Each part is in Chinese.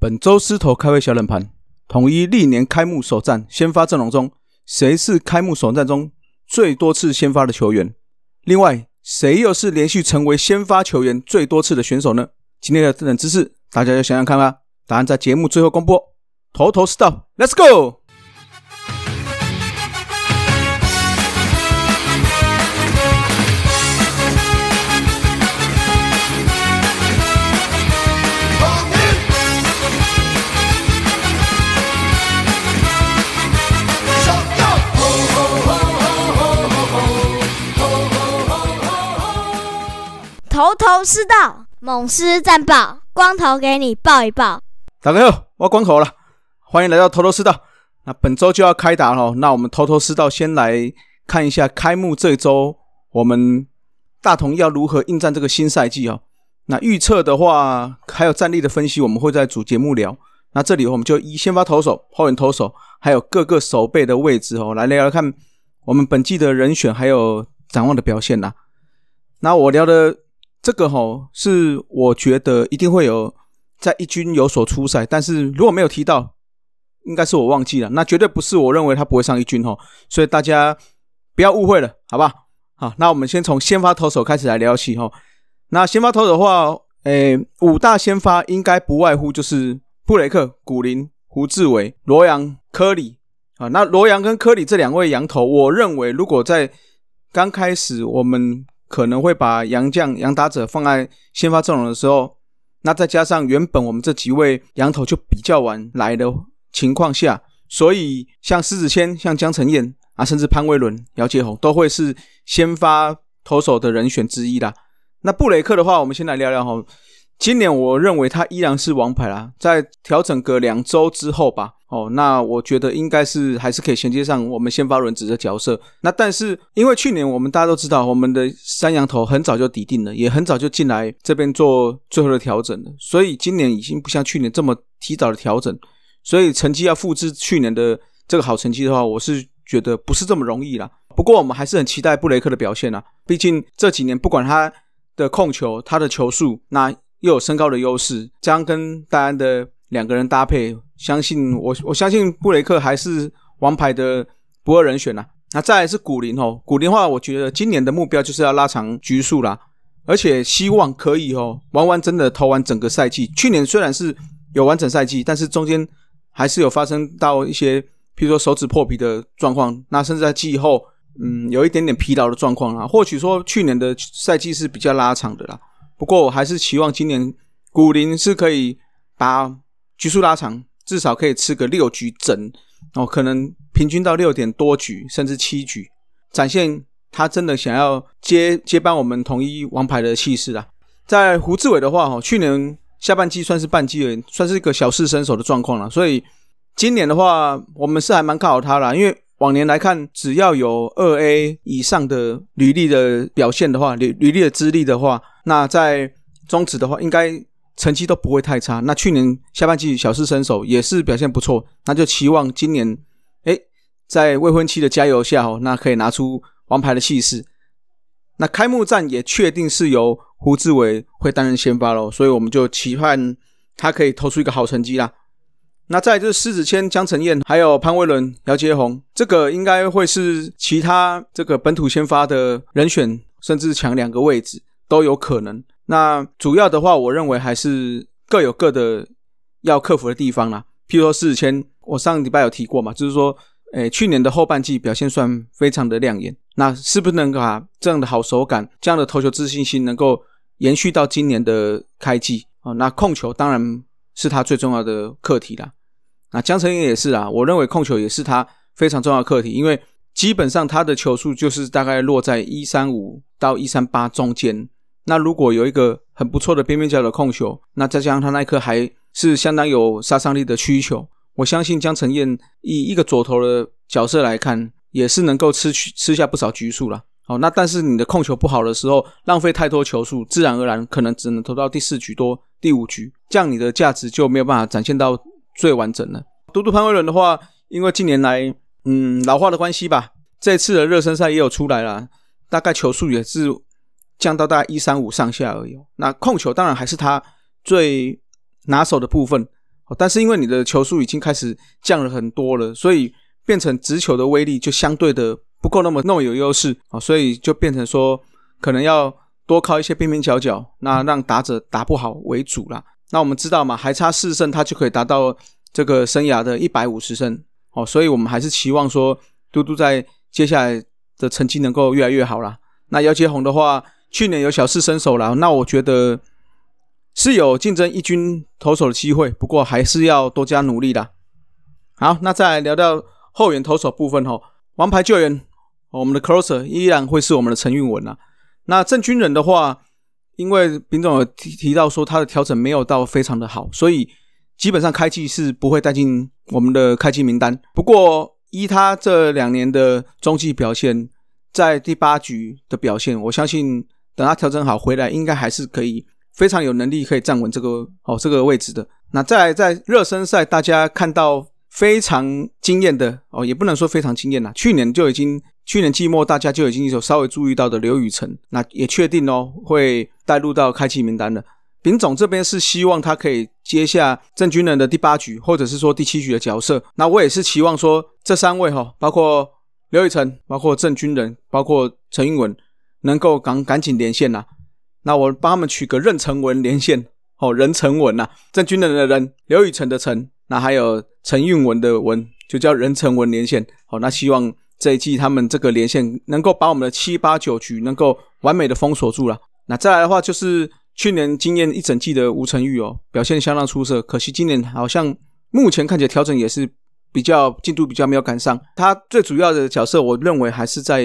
本周狮头开会小冷盘，统一历年开幕首战先发阵容中，谁是开幕首战中最多次先发的球员？另外，谁又是连续成为先发球员最多次的选手呢？今天的冷知识，大家要想想看啦！答案在节目最后公布。头头 stop，let's go。头头是道，猛狮战报，光头给你报一报。大家好，我光头了，欢迎来到头头是道。那本周就要开打了，那我们头头是道先来看一下开幕这周，我们大同要如何应战这个新赛季哦。那预测的话，还有战力的分析，我们会在主节目聊。那这里我们就一先发投手、后援投手，还有各个守备的位置哦，来聊聊看我们本季的人选还有展望的表现啦。那我聊的。这个哈是我觉得一定会有在一军有所出赛，但是如果没有提到，应该是我忘记了。那绝对不是我认为他不会上一军哈，所以大家不要误会了，好吧？好，那我们先从先发投手开始来聊起哈。那先发投手的话，诶，五大先发应该不外乎就是布雷克、古林、胡志伟、罗阳、科里啊。那罗阳跟科里这两位羊头，我认为如果在刚开始我们。可能会把杨将、杨打者放在先发阵容的时候，那再加上原本我们这几位洋头就比较晚来的情况下，所以像狮子谦、像江晨燕啊，甚至潘威伦、姚杰宏都会是先发投手的人选之一啦。那布雷克的话，我们先来聊聊哈。今年我认为他依然是王牌啦，在调整个两周之后吧，哦，那我觉得应该是还是可以衔接上我们先发轮子的角色。那但是因为去年我们大家都知道，我们的三羊头很早就底定了，也很早就进来这边做最后的调整了，所以今年已经不像去年这么提早的调整，所以成绩要复制去年的这个好成绩的话，我是觉得不是这么容易啦。不过我们还是很期待布雷克的表现啦，毕竟这几年不管他的控球、他的球速，那。又有身高的优势，这样跟戴安的两个人搭配，相信我，我相信布雷克还是王牌的不二人选啦。那再来是古林哦，古林的话，我觉得今年的目标就是要拉长局数啦，而且希望可以哦玩完真的投完整个赛季。去年虽然是有完整赛季，但是中间还是有发生到一些，譬如说手指破皮的状况，那甚至在季后嗯有一点点疲劳的状况啦。或许说去年的赛季是比较拉长的啦。不过我还是期望今年古林是可以把局数拉长，至少可以吃个六局整，哦，可能平均到六点多局，甚至七局，展现他真的想要接接班我们统一王牌的气势啊。在胡志伟的话，哈，去年下半季算是半季，算是一个小试身手的状况了，所以今年的话，我们是还蛮看好他了，因为。往年来看，只要有二 A 以上的履历的表现的话，履履历的资历的话，那在中职的话，应该成绩都不会太差。那去年下半季小试身手也是表现不错，那就期望今年，哎，在未婚妻的加油下哦，那可以拿出王牌的气势。那开幕战也确定是由胡志伟会担任先发喽，所以我们就期盼他可以投出一个好成绩啦。那再就是狮子谦、江晨彦，还有潘威伦、姚杰宏，这个应该会是其他这个本土先发的人选，甚至抢两个位置都有可能。那主要的话，我认为还是各有各的要克服的地方啦。譬如说狮子谦，我上礼拜有提过嘛，就是说，诶，去年的后半季表现算非常的亮眼，那是不是能把这样的好手感、这样的投球自信心能够延续到今年的开季啊？那控球当然是他最重要的课题啦。那江成燕也是啊，我认为控球也是他非常重要的课题，因为基本上他的球数就是大概落在一三五到一三八中间。那如果有一个很不错的边边角的控球，那再加上他那一颗还是相当有杀伤力的需求，我相信江承燕以一个左投的角色来看，也是能够吃吃下不少局数啦。好，那但是你的控球不好的时候，浪费太多球数，自然而然可能只能投到第四局多、第五局，这样你的价值就没有办法展现到。最完整的。嘟嘟潘威伦的话，因为近年来，嗯，老化的关系吧，这次的热身赛也有出来了，大概球速也是降到大概一三五上下而已。那控球当然还是他最拿手的部分，但是因为你的球速已经开始降了很多了，所以变成直球的威力就相对的不够那么那么有优势啊，所以就变成说可能要多靠一些边边角角，那让打者打不好为主了。那我们知道嘛，还差四胜，他就可以达到这个生涯的一百五十胜哦，所以我们还是期望说嘟嘟在接下来的成绩能够越来越好啦。那姚杰宏的话，去年有小四身手了，那我觉得是有竞争一军投手的机会，不过还是要多加努力的。好，那再聊到后援投手部分哦，王牌救援我们的 Closer 依然会是我们的陈运文啊。那郑军人的话。因为丙总有提提到说他的调整没有到非常的好，所以基本上开季是不会带进我们的开季名单。不过依他这两年的中季表现，在第八局的表现，我相信等他调整好回来，应该还是可以非常有能力可以站稳这个哦这个位置的。那在在热身赛，大家看到非常惊艳的哦，也不能说非常惊艳啦，去年就已经。去年季末，大家就已经有稍微注意到的刘雨辰，那也确定哦会带入到开启名单的。丙总这边是希望他可以接下郑军人的第八局，或者是说第七局的角色。那我也是期望说这三位哈，包括刘雨辰，包括郑军人，包括陈韵文，能够赶赶紧连线呐。那我帮他们取个任成文连线哦，任成文呐，郑军人的人，刘雨辰的辰，那还有陈韵文的文，就叫任成文连线。好，那希望。这一季他们这个连线能够把我们的七八九局能够完美的封锁住了。那再来的话就是去年经验一整季的吴成玉哦，表现相当出色，可惜今年好像目前看起来调整也是比较进度比较没有赶上。他最主要的角色我认为还是在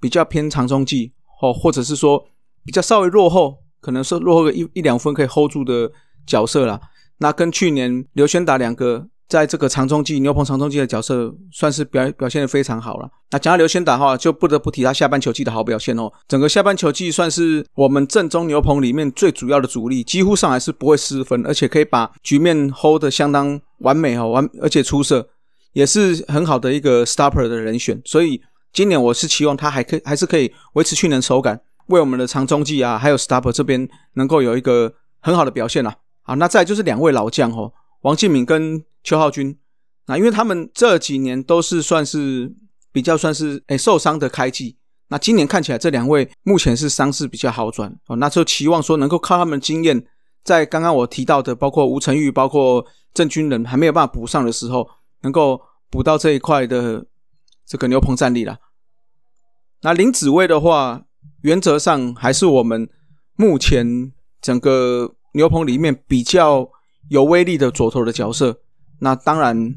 比较偏长中计哦，或者是说比较稍微落后，可能是落后个一一两分可以 hold 住的角色啦。那跟去年刘轩打两个。在这个长中继牛棚长中继的角色算是表表现的非常好了。那讲到刘先达话，就不得不提他下半球季的好表现哦。整个下半球季算是我们正宗牛棚里面最主要的主力，几乎上还是不会失分，而且可以把局面 hold 的相当完美哦，完而且出色，也是很好的一个 starter 的人选。所以今年我是期望他还可以还是可以维持去年手感，为我们的长中继啊，还有 starter 这边能够有一个很好的表现啦、啊，那再就是两位老将哦，王敬敏跟邱浩军，那因为他们这几年都是算是比较算是哎受伤的开季，那今年看起来这两位目前是伤势比较好转哦，那就期望说能够靠他们的经验，在刚刚我提到的包括吴成玉、包括郑军人还没有办法补上的时候，能够补到这一块的这个牛棚战力了。那林子威的话，原则上还是我们目前整个牛棚里面比较有威力的左投的角色。那当然，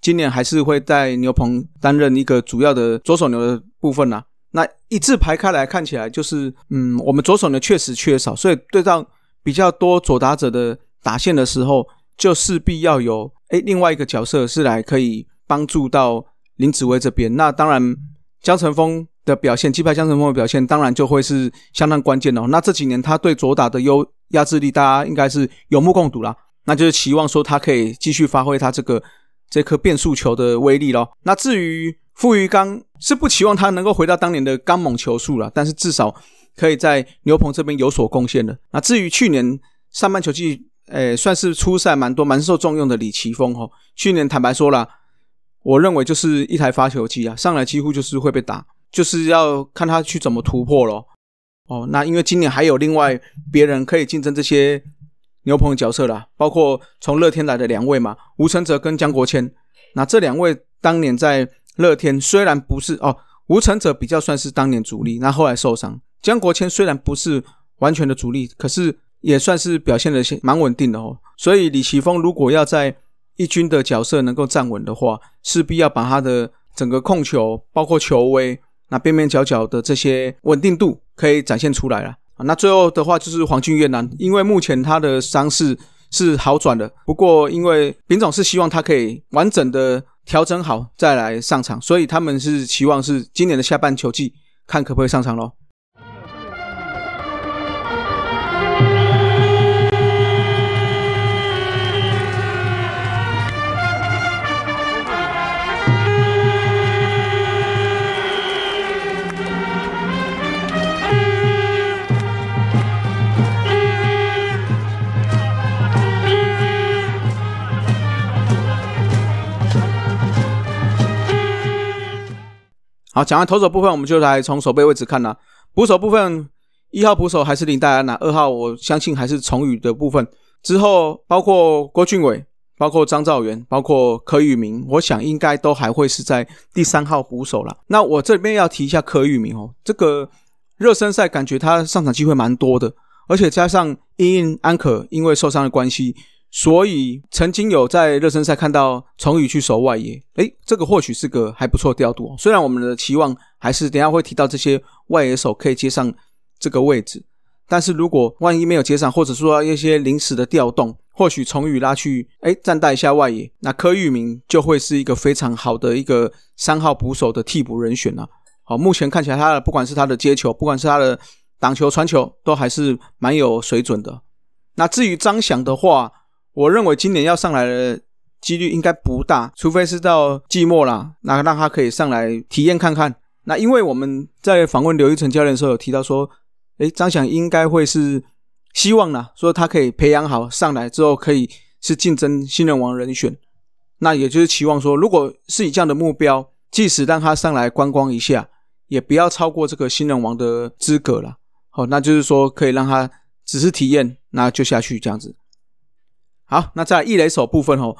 今年还是会在牛棚担任一个主要的左手牛的部分啦。那一字排开来看起来，就是嗯，我们左手呢确实缺少，所以对上比较多左打者的打线的时候，就势必要有哎另外一个角色是来可以帮助到林子威这边。那当然，江晨峰的表现，击败江晨峰的表现，当然就会是相当关键哦。那这几年他对左打的优压制力，大家应该是有目共睹啦。那就是期望说他可以继续发挥他这个这颗变速球的威力咯。那至于傅玉刚是不期望他能够回到当年的刚猛球速了，但是至少可以在牛棚这边有所贡献的。那至于去年上半球季，诶，算是出赛蛮多、蛮受重用的李奇峰哦。去年坦白说了，我认为就是一台发球机啊，上来几乎就是会被打，就是要看他去怎么突破咯。哦，那因为今年还有另外别人可以竞争这些。牛棚的角色啦，包括从乐天来的两位嘛，吴承泽跟江国谦。那这两位当年在乐天虽然不是哦，吴承泽比较算是当年主力，那后来受伤。江国谦虽然不是完全的主力，可是也算是表现的蛮稳定的哦。所以李奇峰如果要在一军的角色能够站稳的话，势必要把他的整个控球，包括球威，那边边角角的这些稳定度可以展现出来了。那最后的话就是黄俊越南，因为目前他的伤势是好转的，不过因为丙总是希望他可以完整的调整好再来上场，所以他们是期望是今年的下半球季看可不可以上场喽。好，讲完投手部分，我们就来从守备位置看啦。捕手部分，一号捕手还是林黛安娜，二号我相信还是崇宇的部分。之后包括郭俊伟、包括张兆元、包括柯玉明，我想应该都还会是在第三号捕手了。那我这边要提一下柯玉明哦，这个热身赛感觉他上场机会蛮多的，而且加上因安可因为受伤的关系。所以曾经有在热身赛看到崇宇去守外野，诶，这个或许是个还不错调度。虽然我们的期望还是等下会提到这些外野手可以接上这个位置，但是如果万一没有接上，或者说一些临时的调动，或许崇宇拉去诶暂代一下外野，那柯玉明就会是一个非常好的一个三号捕手的替补人选了。好，目前看起来他的不管是他的接球，不管是他的挡球传球，都还是蛮有水准的。那至于张翔的话，我认为今年要上来的几率应该不大，除非是到季末了，那让他可以上来体验看看。那因为我们在访问刘一成教练的时候有提到说，诶，张翔应该会是希望呢，说他可以培养好，上来之后可以是竞争新人王人选。那也就是期望说，如果是以这样的目标，即使让他上来观光一下，也不要超过这个新人王的资格了。好，那就是说可以让他只是体验，那就下去这样子。好，那在一雷手部分哦，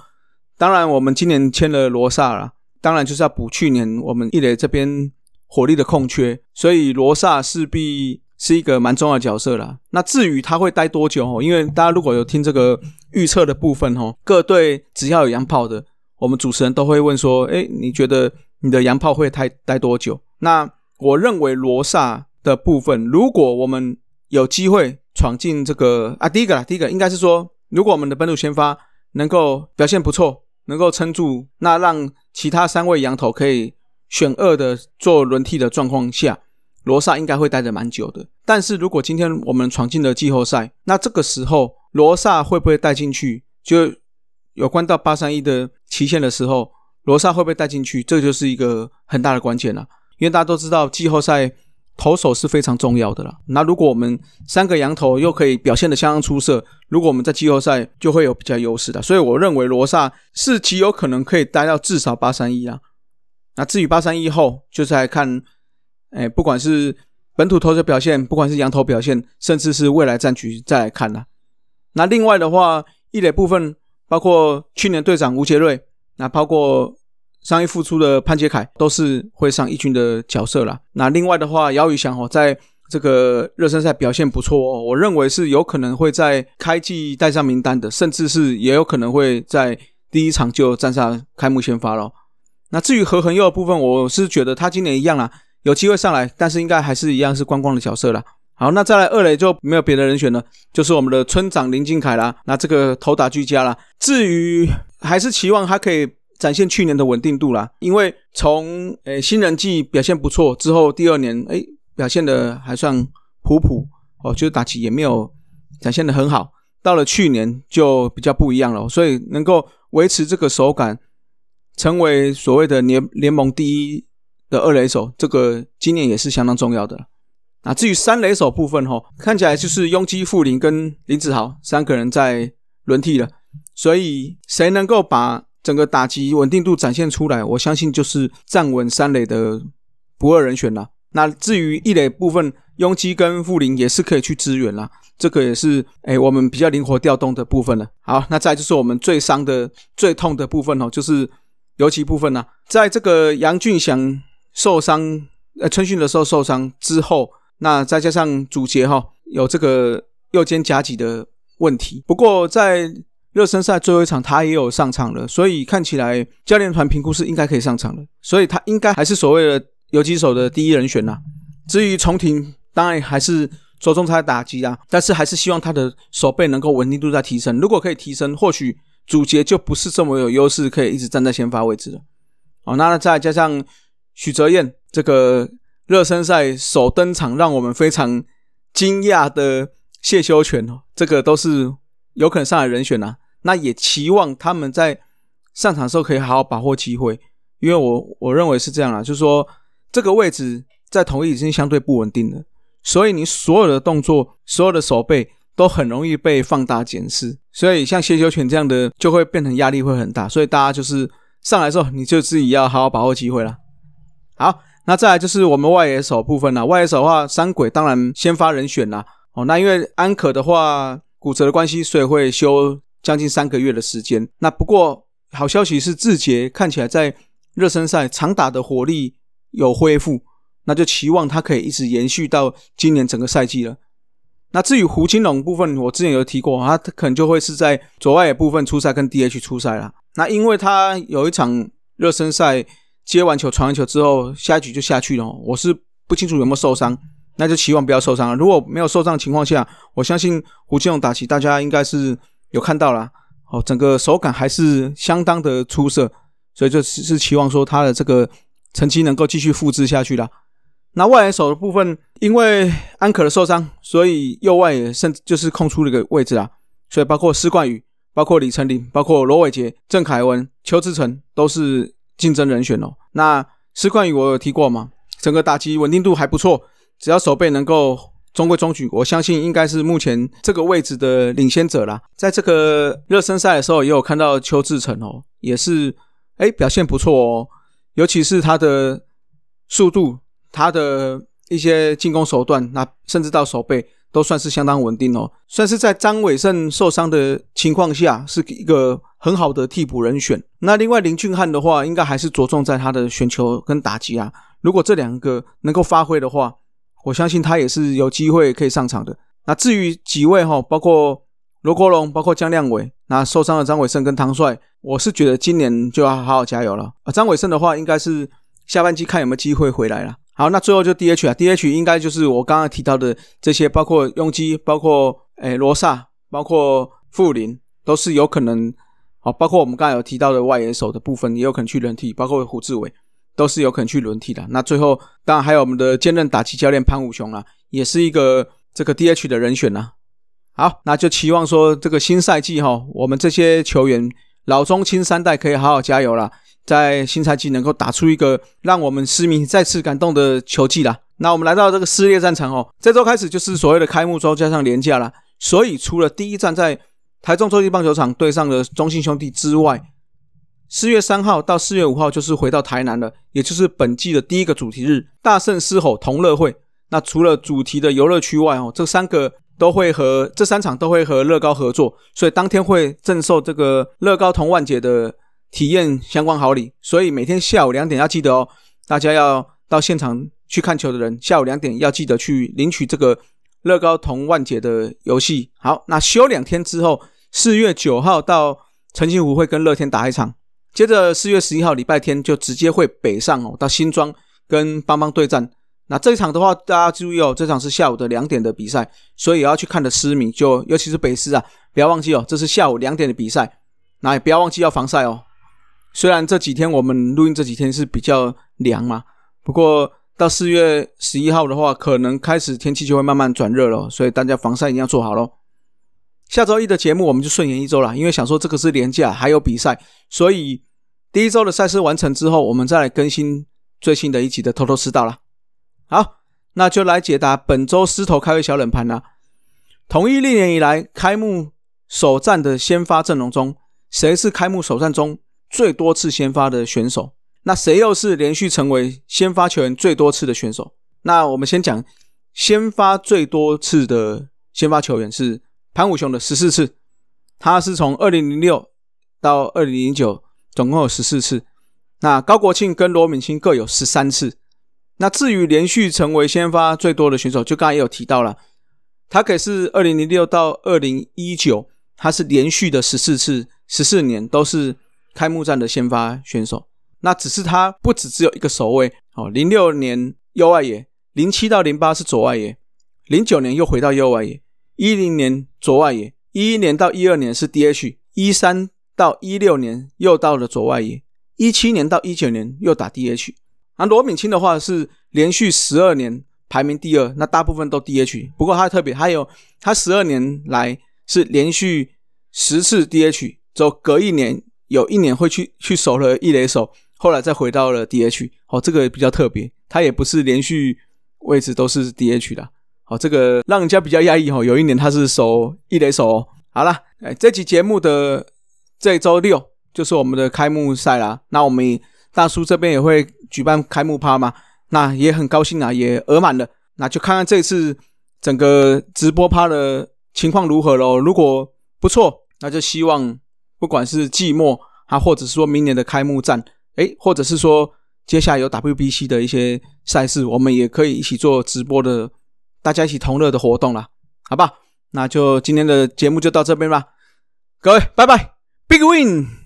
当然我们今年签了罗萨了，当然就是要补去年我们一雷这边火力的空缺，所以罗萨势必是一个蛮重要的角色了。那至于他会待多久？因为大家如果有听这个预测的部分哦，各队只要有洋炮的，我们主持人都会问说：“哎，你觉得你的洋炮会待待多久？”那我认为罗萨的部分，如果我们有机会闯进这个啊，第一个啦，第一个应该是说。如果我们的本土先发能够表现不错，能够撑住，那让其他三位羊头可以选二的做轮替的状况下，罗萨应该会待的蛮久的。但是如果今天我们闯进了季后赛，那这个时候罗萨会不会带进去？就有关到八三一的期限的时候，罗萨会不会带进去？这就是一个很大的关键了，因为大家都知道季后赛。投手是非常重要的了。那如果我们三个羊头又可以表现的相当出色，如果我们在季后赛就会有比较优势的。所以我认为罗萨是极有可能可以待到至少八三一啊。那至于八三一后，就是来看，哎，不管是本土投手表现，不管是羊头表现，甚至是未来战局再来看了。那另外的话，一垒部分包括去年队长吴杰瑞，那包括。上一复出的潘杰楷都是会上一军的角色了。那另外的话，姚宇翔哦，在这个热身赛表现不错哦，我认为是有可能会在开季带上名单的，甚至是也有可能会在第一场就站上开幕先发咯。那至于何恒佑的部分，我是觉得他今年一样啦，有机会上来，但是应该还是一样是观光的角色了。好，那再来二垒就没有别的人选了，就是我们的村长林敬凯啦。那这个投打俱佳啦。至于还是期望他可以。展现去年的稳定度啦，因为从诶新人季表现不错之后，第二年诶表现的还算普普哦，就是打击也没有展现的很好。到了去年就比较不一样了，所以能够维持这个手感，成为所谓的联联盟第一的二垒手，这个今年也是相当重要的。那至于三垒手部分哈，看起来就是翁基富林跟林子豪三个人在轮替了，所以谁能够把整个打击稳定度展现出来，我相信就是站稳三垒的不二人选了。那至于一垒部分，拥基跟傅临也是可以去支援啦，这个也是哎我们比较灵活调动的部分了。好，那再就是我们最伤的、最痛的部分哦，就是尤其部分呢。在这个杨俊祥受伤，呃，春训的时候受伤之后，那再加上主杰哈有这个右肩夹脊的问题，不过在热身赛最后一场，他也有上场了，所以看起来教练团评估是应该可以上场了，所以他应该还是所谓的游击手的第一人选呐。至于重庭，当然还是着重他的打击啦，但是还是希望他的手背能够稳定度在提升。如果可以提升，或许主角就不是这么有优势，可以一直站在先发位置的。哦，那再加上许哲彦这个热身赛首登场，让我们非常惊讶的谢修全哦，这个都是有可能上来人选呐。那也期望他们在上场的时候可以好好把握机会，因为我我认为是这样啦，就是说这个位置在同一已经相对不稳定了，所以你所有的动作、所有的手背都很容易被放大检视，所以像谢修犬这样的就会变成压力会很大，所以大家就是上来之后你就自己要好好把握机会了。好，那再来就是我们外野手部分了，外野手的话，三鬼当然先发人选啦。哦，那因为安可的话骨折的关系，所以会休。将近三个月的时间，那不过好消息是，志杰看起来在热身赛常打的火力有恢复，那就期望他可以一直延续到今年整个赛季了。那至于胡金龙部分，我之前有提过，他可能就会是在左外野部分出赛跟 DH 出赛了。那因为他有一场热身赛接完球传完球之后，下一局就下去了，我是不清楚有没有受伤，那就期望不要受伤了。如果没有受伤情况下，我相信胡金龙打起，大家应该是。有看到了，哦，整个手感还是相当的出色，所以就是是期望说他的这个成绩能够继续复制下去了。那外援手的部分，因为安可的受伤，所以右外援甚至就是空出了一个位置啊，所以包括施冠宇、包括李成林、包括罗伟杰、郑凯文、邱志成都是竞争人选哦。那施冠宇我有提过嘛，整个打击稳定度还不错，只要手背能够。中规中矩，我相信应该是目前这个位置的领先者啦。在这个热身赛的时候，也有看到邱志成哦，也是哎表现不错哦，尤其是他的速度，他的一些进攻手段，那甚至到手背都算是相当稳定哦，算是在张伟胜受伤的情况下，是一个很好的替补人选。那另外林俊汉的话，应该还是着重在他的选球跟打击啊，如果这两个能够发挥的话。我相信他也是有机会可以上场的。那至于几位哈，包括罗国荣，包括江亮伟，那受伤的张伟胜跟唐帅，我是觉得今年就要好好加油了。啊，张伟胜的话应该是下半季看有没有机会回来了。好，那最后就 D H 啊，D H 应该就是我刚刚提到的这些，包括庸基，包括诶罗萨，包括富林，都是有可能。好，包括我们刚才有提到的外援手的部分，也有可能去人体，包括胡志伟。都是有可能去轮替的。那最后，当然还有我们的坚韧打击教练潘武雄啦，也是一个这个 DH 的人选呢。好，那就期望说这个新赛季哈，我们这些球员老中青三代可以好好加油了，在新赛季能够打出一个让我们市民再次感动的球技啦。那我们来到这个撕裂战场哦，这周开始就是所谓的开幕周加上连假了，所以除了第一站在台中洲际棒球场对上的中信兄弟之外，四月三号到四月五号就是回到台南了，也就是本季的第一个主题日“大圣狮吼同乐会”。那除了主题的游乐区外哦，这三个都会和这三场都会和乐高合作，所以当天会赠送这个乐高同万姐的体验相关好礼。所以每天下午两点要记得哦，大家要到现场去看球的人，下午两点要记得去领取这个乐高同万姐的游戏。好，那休两天之后，四月九号到澄清湖会跟乐天打一场。接着四月十一号礼拜天就直接会北上哦，到新庄跟邦邦对战。那这一场的话，大家注意哦，这场是下午的两点的比赛，所以要去看的狮迷，就尤其是北狮啊，不要忘记哦，这是下午两点的比赛，那也不要忘记要防晒哦。虽然这几天我们录音这几天是比较凉嘛，不过到四月十一号的话，可能开始天气就会慢慢转热了，所以大家防晒一定要做好喽。下周一的节目我们就顺延一周了，因为想说这个是连假还有比赛，所以第一周的赛事完成之后，我们再来更新最新的一集的偷偷私道了。好，那就来解答本周狮头开胃小冷盘呢。同一历年以来，开幕首战的先发阵容中，谁是开幕首战中最多次先发的选手？那谁又是连续成为先发球员最多次的选手？那我们先讲先发最多次的先发球员是。潘武雄的十四次，他是从二零零六到二零零九，总共有十四次。那高国庆跟罗敏清各有十三次。那至于连续成为先发最多的选手，就刚才也有提到了，他可是二零零六到二零一九，他是连续的十四次，十四年都是开幕战的先发选手。那只是他不只只有一个守位哦，零六年右外野，零七到零八是左外野，零九年又回到右外野。一零年左外野，一一年到一二年是 DH，一三到一六年又到了左外野，一七年到一九年又打 DH。啊、罗敏清的话是连续十二年排名第二，那大部分都 DH，不过他特别还有他十二年来是连续十次 DH，就隔一年有一年会去去守了一垒手，后来再回到了 DH。哦，这个也比较特别，他也不是连续位置都是 DH 的。哦，这个让人家比较压抑哦。有一年他是首一垒手。好了，哎，这期节目的这周六就是我们的开幕赛啦。那我们大叔这边也会举办开幕趴嘛？那也很高兴啊，也额满了。那就看看这次整个直播趴的情况如何喽。如果不错，那就希望不管是季末啊，或者是说明年的开幕战，哎，或者是说接下来有 WBC 的一些赛事，我们也可以一起做直播的。大家一起同乐的活动了，好吧？那就今天的节目就到这边吧，各位，拜拜，Big Win。